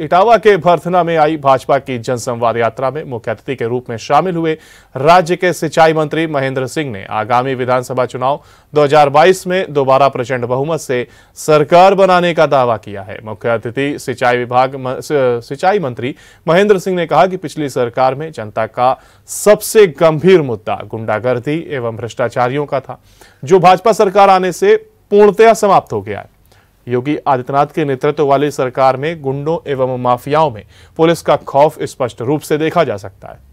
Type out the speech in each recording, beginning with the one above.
इटावा के भर्थना में आई भाजपा की जनसंवाद यात्रा में मुख्य अतिथि के रूप में शामिल हुए राज्य के सिंचाई मंत्री महेंद्र सिंह ने आगामी विधानसभा चुनाव 2022 में दोबारा प्रचंड बहुमत से सरकार बनाने का दावा किया है मुख्य अतिथि सिंचाई विभाग सिंचाई मंत्री महेंद्र सिंह ने कहा कि पिछली सरकार में जनता का सबसे गंभीर मुद्दा गुंडागर्दी एवं भ्रष्टाचारियों का था जो भाजपा सरकार आने से पूर्णतया समाप्त हो गया है योगी आदित्यनाथ के नेतृत्व वाली सरकार में गुंडों एवं माफियाओं में पुलिस का खौफ स्पष्ट रूप से देखा जा सकता है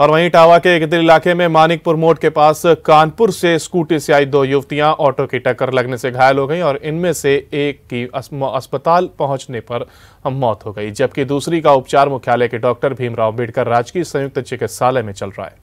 और वहीं टावा के गिदर इलाके में मानिकपुर मोड़ के पास कानपुर से स्कूटी से आई दो युवतियां ऑटो की टक्कर लगने से घायल हो गई और इनमें से एक की अस्पताल पहुंचने पर मौत हो गई जबकि दूसरी का उपचार मुख्यालय के डॉक्टर भीमराव अम्बेडकर राजकीय संयुक्त चिकित्सालय में चल रहा है